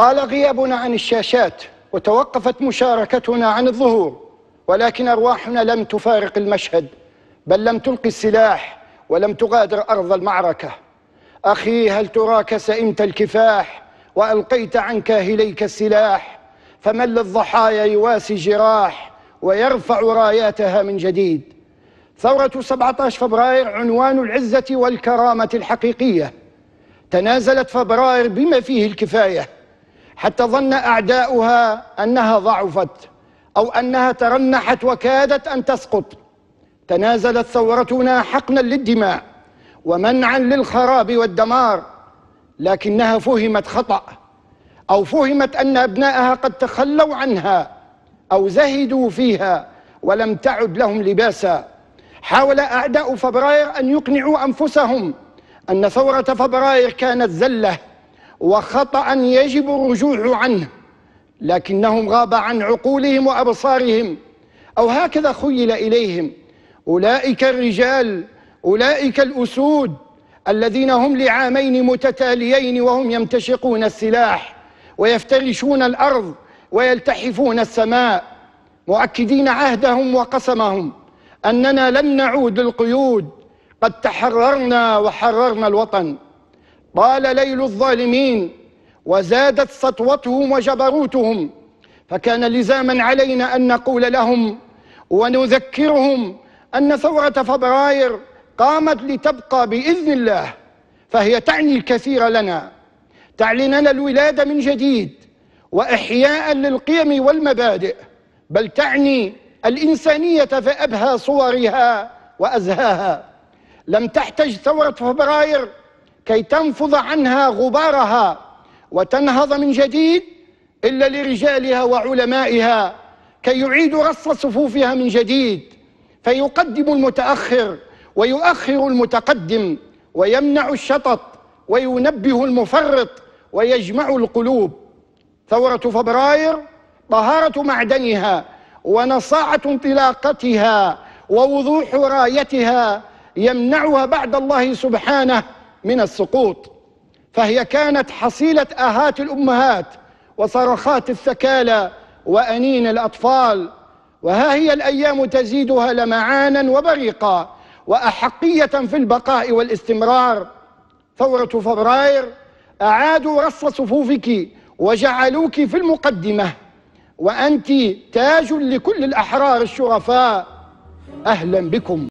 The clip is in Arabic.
طال غيابنا عن الشاشات وتوقفت مشاركتنا عن الظهور ولكن أرواحنا لم تفارق المشهد بل لم تلقي السلاح ولم تغادر أرض المعركة أخي هل تراك سئمت الكفاح وألقيت عن كاهليك السلاح فمن للضحايا يواسي جراح ويرفع راياتها من جديد ثورة 17 فبراير عنوان العزة والكرامة الحقيقية تنازلت فبراير بما فيه الكفاية حتى ظن أعداؤها أنها ضعفت أو أنها ترنحت وكادت أن تسقط تنازلت ثورتنا حقنا للدماء ومنعا للخراب والدمار لكنها فهمت خطأ أو فهمت أن أبنائها قد تخلوا عنها أو زهدوا فيها ولم تعد لهم لباسا حاول أعداء فبراير أن يقنعوا أنفسهم أن ثورة فبراير كانت زلة وخطأ يجب الرجوع عنه لكنهم غاب عن عقولهم وأبصارهم أو هكذا خيل إليهم أولئك الرجال أولئك الأسود الذين هم لعامين متتاليين وهم يمتشقون السلاح ويفترشون الأرض ويلتحفون السماء مؤكدين عهدهم وقسمهم أننا لن نعود للقيود قد تحررنا وحررنا الوطن طال ليل الظالمين وزادت سطوتهم وجبروتهم فكان لزاما علينا أن نقول لهم ونذكرهم أن ثورة فبراير قامت لتبقى بإذن الله فهي تعني الكثير لنا تعني لنا الولادة من جديد وإحياء للقيم والمبادئ بل تعني الإنسانية في أبهى صورها وأزهاها لم تحتج ثورة فبراير كي تنفض عنها غبارها وتنهض من جديد إلا لرجالها وعلمائها كي يعيدوا رص صفوفها من جديد فيقدم المتأخر ويؤخر المتقدم ويمنع الشطط وينبه المفرط ويجمع القلوب ثورة فبراير طهارة معدنها ونصاعة انطلاقتها ووضوح رايتها يمنعها بعد الله سبحانه من السقوط فهي كانت حصيلة آهات الأمهات وصرخات الثكالى وأنين الأطفال وها هي الأيام تزيدها لمعانا وبريقا وأحقية في البقاء والاستمرار ثورة فبراير أعادوا رص صفوفك وجعلوك في المقدمة وأنت تاج لكل الأحرار الشرفاء أهلا بكم